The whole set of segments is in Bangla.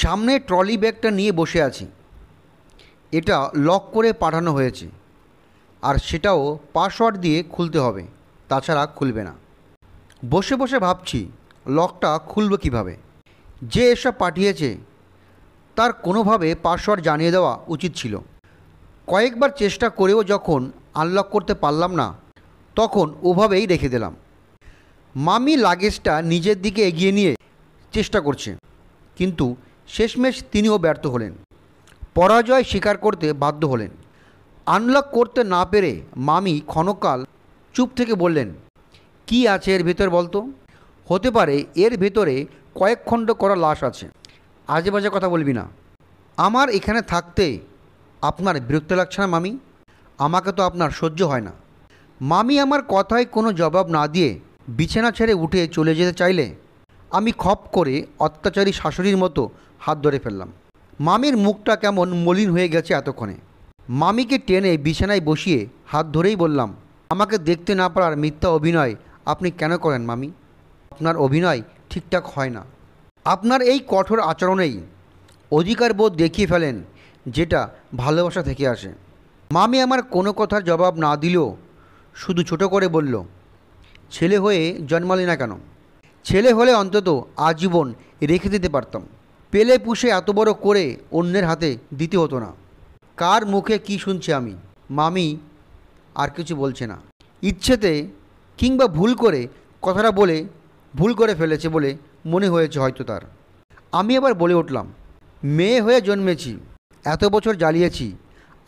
সামনে ট্রলি ব্যাগটা নিয়ে বসে আছি এটা লক করে পাঠানো হয়েছে আর সেটাও পাসওয়ার্ড দিয়ে খুলতে হবে তাছাড়া খুলবে না বসে বসে ভাবছি লকটা খুলবে কিভাবে যে এসব পাঠিয়েছে তার কোনোভাবে পাসওয়ার্ড জানিয়ে দেওয়া উচিত ছিল কয়েকবার চেষ্টা করেও যখন আনলক করতে পারলাম না তখন ওভাবেই রেখে দিলাম মামি লাগেজটা নিজের দিকে এগিয়ে নিয়ে চেষ্টা করছে কিন্তু শেষমেশ তিনিও ব্যর্থ হলেন পরাজয় স্বীকার করতে বাধ্য হলেন আনলক করতে না পেরে মামি ক্ষণকাল চুপ থেকে বললেন কি আছে এর ভেতর বলতো হতে পারে এর ভেতরে কয়েক খণ্ড করা লাশ আছে আজে বাজে কথা বলবি না আমার এখানে থাকতে আপনার বিরক্ত লাগছে না মামি আমাকে তো আপনার সহ্য হয় না মামি আমার কথায় কোনো জবাব না দিয়ে বিছানা ছেড়ে উঠে চলে যেতে চাইলে আমি খপ করে অত্যাচারী শাশুড়ির মতো হাত ধরে ফেললাম মামির মুখটা কেমন মলিন হয়ে গেছে এতক্ষণে মামিকে টেনে বিছানায় বসিয়ে হাত ধরেই বললাম আমাকে দেখতে না পারার মিথ্যা অভিনয় আপনি কেন করেন মামি আপনার অভিনয় ঠিকঠাক হয় না আপনার এই কঠোর আচরণেই অধিকারবোধ দেখিয়ে ফেলেন যেটা ভালোবাসা থেকে আসে মামি আমার কোনো কথার জবাব না দিলেও শুধু ছোট করে বলল ছেলে হয়ে জন্মালি না কেন ছেলে হলে অন্তত আজীবন রেখে দিতে পারতাম পেলে পুষে এত বড় করে অন্যের হাতে দিতে হতো না কার মুখে কি শুনছি আমি মামি আর কিছু বলছে না ইচ্ছেতে কিংবা ভুল করে কথাটা বলে ভুল করে ফেলেছে বলে মনে হয়েছে হয়তো তার আমি আবার বলে উঠলাম মেয়ে হয়ে জন্মেছি এত বছর জ্বালিয়েছি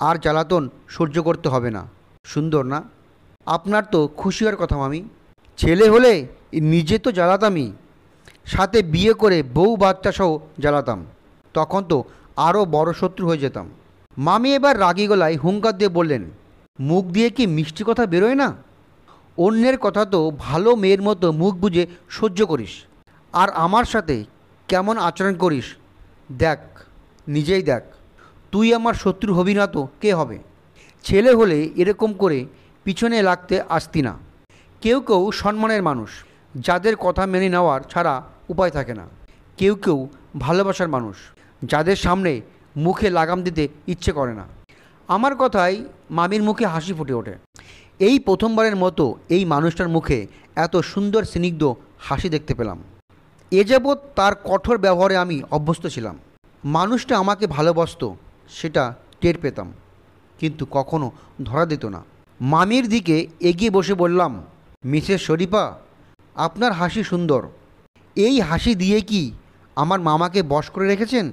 আর জ্বালাতন সহ্য করতে হবে না সুন্দর না আপনার তো খুশি হওয়ার কথা মামি ছেলে হলে নিজে তো জ্বালাতামই সাথে বিয়ে করে বউ বাচ্চাসহ জ্বালাতাম তখন তো আরও বড় শত্রু হয়ে যেতাম মামি এবার রাগি গলায় হুঙ্কার দিয়ে বললেন মুখ দিয়ে কি মিষ্টি কথা বেরোয় না অন্যের কথা তো ভালো মেয়ের মতো মুখ বুঝে সহ্য করিস আর আমার সাথে কেমন আচরণ করিস দেখ নিজেই দেখ তুই আমার শত্রু হবি না তো কে হবে ছেলে হলে এরকম করে পিছনে লাগতে আসতি না কেউ কেউ সম্মানের মানুষ যাদের কথা মেনে নেওয়ার ছাড়া উপায় থাকে না কেউ কেউ ভালোবাসার মানুষ যাদের সামনে মুখে লাগাম দিতে ইচ্ছে করে না আমার কথায় মামির মুখে হাসি ফুটে ওঠে এই প্রথমবারের মতো এই মানুষটার মুখে এত সুন্দর স্নিগ্ধ হাসি দেখতে পেলাম এ যাবৎ তার কঠোর ব্যবহারে আমি অভ্যস্ত ছিলাম মানুষটা আমাকে ভালোবাসত সেটা টের পেতাম কিন্তু কখনো ধরা দিত না মামির দিকে এগিয়ে বসে বললাম মিসেস শরীফা আপনার হাসি সুন্দর এই হাসি দিয়ে কি আমার মামাকে বশ করে রেখেছেন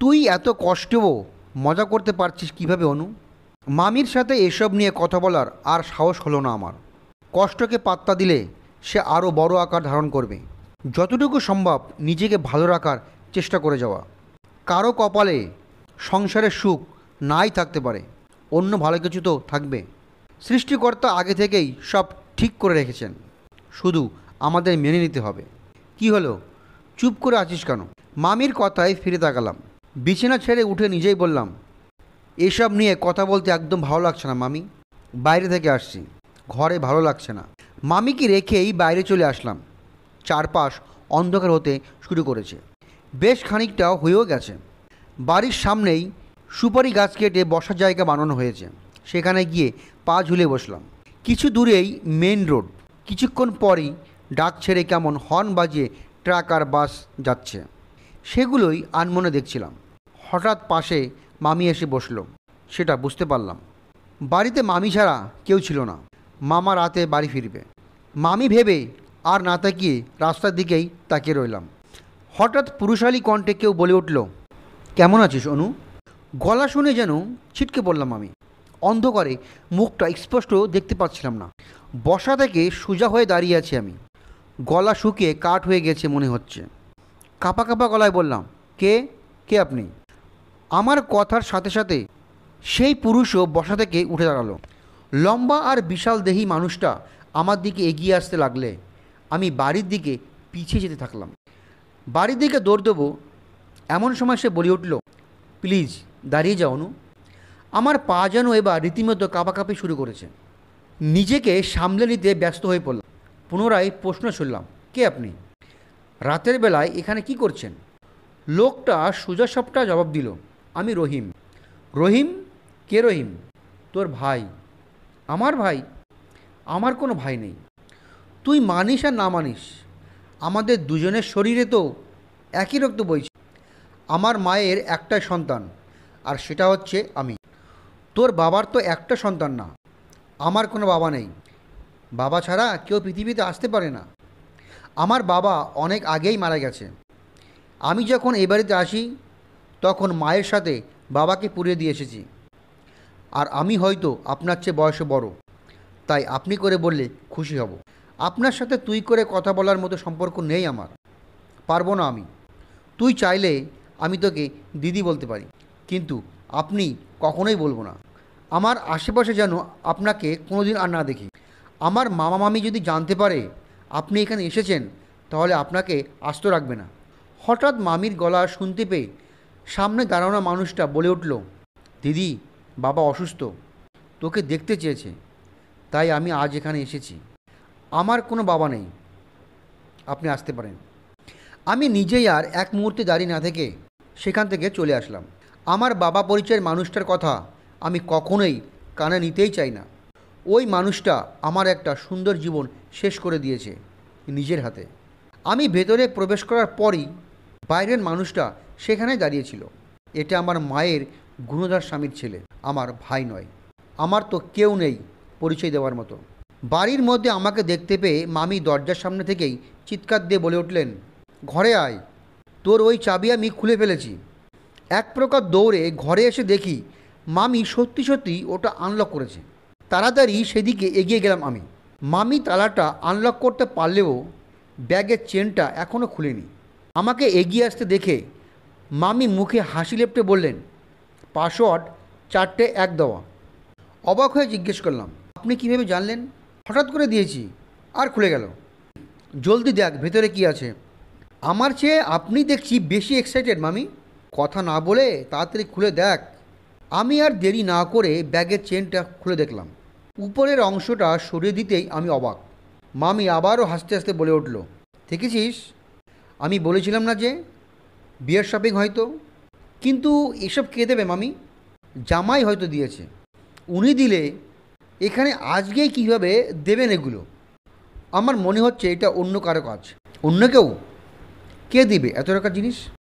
তুই এত কষ্টেও মজা করতে পারছিস কিভাবে অনু মামির সাথে এসব নিয়ে কথা বলার আর সাহস হলো না আমার কষ্টকে পাত্তা দিলে সে আরও বড় আকার ধারণ করবে যতটুকু সম্ভব নিজেকে ভালো রাখার চেষ্টা করে যাওয়া কারো কপালে সংসারের সুখ নাই থাকতে পারে অন্য ভালো কিছু তো থাকবে সৃষ্টিকর্তা আগে থেকেই সব ঠিক করে রেখেছেন শুধু আমাদের মেনে নিতে হবে কি হলো চুপ করে আছিস কেন মামির কথায় ফিরে তাকালাম বিছানা ছেড়ে উঠে নিজেই বললাম এসব নিয়ে কথা বলতে একদম ভালো লাগছে না মামি বাইরে থেকে আসছি ঘরে ভালো লাগছে না মামিকে রেখেই বাইরে চলে আসলাম চারপাশ অন্ধকার হতে শুরু করেছে বেশ খানিকটা হয়েও গেছে বাড়ির সামনেই সুপারি গাছ কেটে বসার জায়গা বানানো হয়েছে সেখানে গিয়ে পা ঝুলে বসলাম কিছু দূরেই মেন রোড কিছুক্ষণ পরই ডাক ছেড়ে কেমন হর্ন বাজিয়ে ট্রাক আর বাস যাচ্ছে সেগুলোই আনমনে দেখছিলাম হঠাৎ পাশে মামি এসে বসলো সেটা বুঝতে পারলাম বাড়িতে মামি ছাড়া কেউ ছিল না মামা রাতে বাড়ি ফিরবে মামি ভেবে আর না তাকিয়ে রাস্তার দিকেই তাকিয়ে রইলাম হঠাৎ পুরুষালী কণ্ঠে কেউ বলে উঠল কেমন আছিস অনু গলা শুনে যেন ছিটকে পড়লাম আমি অন্ধকারে মুখটা স্পষ্ট দেখতে পাচ্ছিলাম না বসা থেকে সোজা হয়ে দাঁড়িয়ে আছি আমি গলা শুকিয়ে কাঠ হয়ে গেছে মনে হচ্ছে কাঁপা কাঁপা গলায় বললাম কে কে আপনি আমার কথার সাথে সাথে সেই পুরুষও বসা থেকে উঠে দাঁড়ালো লম্বা আর বিশাল দেহি মানুষটা আমার দিকে এগিয়ে আসতে লাগলে আমি বাড়ির দিকে পিছিয়ে যেতে থাকলাম বাড়ির দিকে দৌড় দেবো এমন সময় সে বলে উঠল প্লিজ দাঁড়িয়ে যাও নু আমার পা যেন এবার রীতিমতো কাঁপাকাঁপি শুরু করেছে নিজেকে সামলে নিতে ব্যস্ত হয়ে পড়লাম পুনরায় প্রশ্ন শুনলাম কে আপনি রাতের বেলায় এখানে কি করছেন লোকটা সবটা জবাব দিল আমি রহিম রহিম কে রহিম তোর ভাই আমার ভাই আমার কোনো ভাই নেই তুই মানিস আর না মানিস আমাদের দুজনের শরীরে তো একই রক্ত বইছে আমার মায়ের একটাই সন্তান আর সেটা হচ্ছে আমি তোর বাবার তো একটা সন্তান না আমার কোনো বাবা নেই বাবা ছাড়া কেউ পৃথিবীতে আসতে পারে না আমার বাবা অনেক আগেই মারা গেছে আমি যখন এ বাড়িতে আসি তখন মায়ের সাথে বাবাকে পুড়িয়ে দিয়ে এসেছি আর আমি হয়তো আপনার চেয়ে বয়সে বড় তাই আপনি করে বললে খুশি হব আপনার সাথে তুই করে কথা বলার মতো সম্পর্ক নেই আমার পারবো না আমি তুই চাইলে আমি তোকে দিদি বলতে পারি কিন্তু আপনি কখনোই বলবো না আমার আশেপাশে যেন আপনাকে কোনোদিন আর না দেখি আমার মামা মামি যদি জানতে পারে আপনি এখানে এসেছেন তাহলে আপনাকে আস্ত রাখবে না হঠাৎ মামির গলা শুনতে পেয়ে সামনে দাঁড়ানো মানুষটা বলে উঠল দিদি বাবা অসুস্থ তোকে দেখতে চেয়েছে তাই আমি আজ এখানে এসেছি আমার কোনো বাবা নেই আপনি আসতে পারেন আমি নিজেই আর এক মুহূর্তে দাঁড়িয়ে না থেকে সেখান থেকে চলে আসলাম আমার বাবা পরিচয়ের মানুষটার কথা আমি কখনোই কানে নিতেই চাই না ওই মানুষটা আমার একটা সুন্দর জীবন শেষ করে দিয়েছে নিজের হাতে আমি ভেতরে প্রবেশ করার পরই বাইরের মানুষটা সেখানে দাঁড়িয়েছিল এটা আমার মায়ের গুণধার স্বামীর ছেলে আমার ভাই নয় আমার তো কেউ নেই পরিচয় দেওয়ার মতো বাড়ির মধ্যে আমাকে দেখতে পেয়ে মামি দরজার সামনে থেকেই চিৎকার দিয়ে বলে উঠলেন ঘরে আয় তোর ওই চাবি আমি খুলে ফেলেছি এক প্রকার দৌড়ে ঘরে এসে দেখি মামি সত্যি সত্যি ওটা আনলক করেছে তাড়াতাড়ি সেদিকে এগিয়ে গেলাম আমি মামি তালাটা আনলক করতে পারলেও ব্যাগের চেনটা এখনও খুলেনি আমাকে এগিয়ে আসতে দেখে মামি মুখে হাসি লেপটে বললেন পাসওয়ার্ড চারটে এক দেওয়া অবাক হয়ে জিজ্ঞেস করলাম আপনি কীভাবে জানলেন হঠাৎ করে দিয়েছি আর খুলে গেল জলদি দেখ ভেতরে কি আছে আমার চেয়ে আপনি দেখছি বেশি এক্সাইটেড মামি কথা না বলে তাড়াতাড়ি খুলে দেখ আমি আর দেরি না করে ব্যাগের চেনটা খুলে দেখলাম উপরের অংশটা সরিয়ে দিতেই আমি অবাক মামি আবারও হাসতে হাসতে বলে উঠল দেখেছিস আমি বলেছিলাম না যে বিয়ার শপিং হয়তো কিন্তু এসব কে দেবে মামি জামাই হয়তো দিয়েছে উনি দিলে এখানে আজকে কীভাবে দেবেন এগুলো আমার মনে হচ্ছে এটা অন্য কারো কাজ অন্য কেউ কে দিবে এত রকম জিনিস